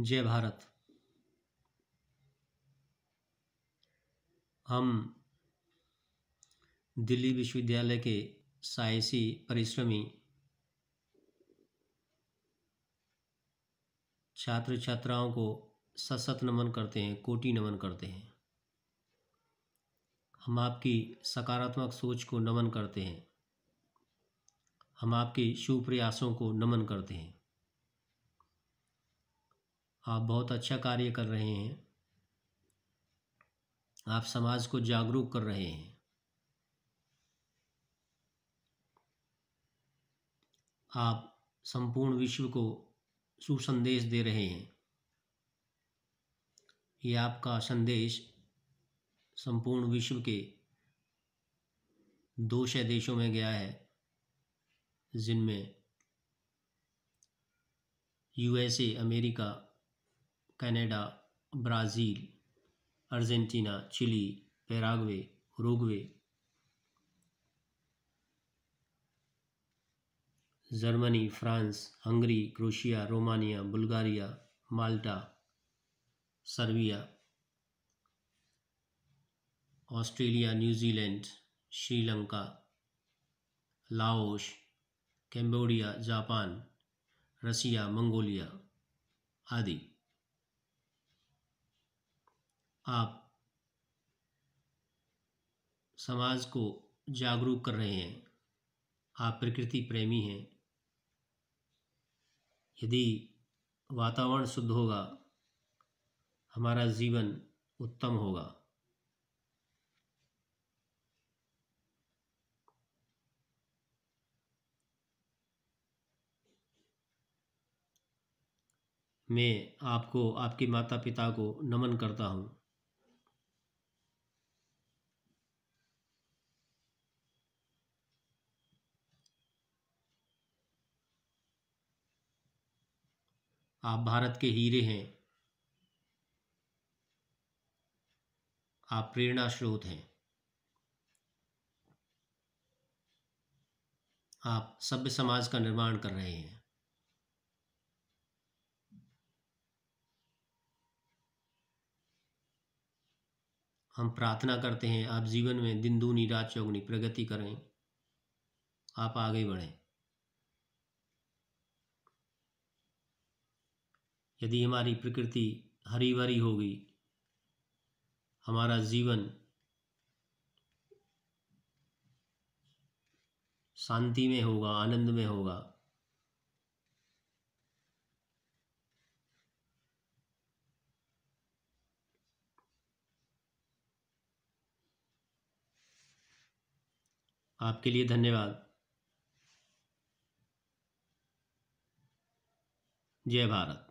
जय भारत हम दिल्ली विश्वविद्यालय के साइसी परिश्रमी छात्र छात्राओं को सशत नमन करते हैं कोटि नमन करते हैं हम आपकी सकारात्मक सोच को नमन करते हैं हम आपके शुभ प्रयासों को नमन करते हैं आप बहुत अच्छा कार्य कर रहे हैं आप समाज को जागरूक कर रहे हैं आप संपूर्ण विश्व को सुसंदेश दे रहे हैं ये आपका संदेश संपूर्ण विश्व के दो छह देशों में गया है जिनमें USA America Canada Brazil Argentina Chile Paraguay Uruguay Germany France Hungary Croatia Romania Bulgaria Malta Serbia Australia New Zealand Sri Lanka Laos Cambodia Japan Russia Mongolia आदि आप समाज को जागरूक कर रहे हैं आप प्रकृति प्रेमी हैं यदि वातावरण शुद्ध होगा हमारा जीवन उत्तम होगा मैं आपको आपके माता पिता को नमन करता हूँ आप भारत के हीरे हैं आप प्रेरणा स्रोत हैं आप सभ्य समाज का निर्माण कर रहे हैं हम प्रार्थना करते हैं आप जीवन में दिन दूनी रात चौगनी प्रगति करें आप आगे बढ़ें यदि हमारी प्रकृति हरी भरी होगी हमारा जीवन शांति में होगा आनंद में होगा आपके लिए धन्यवाद जय भारत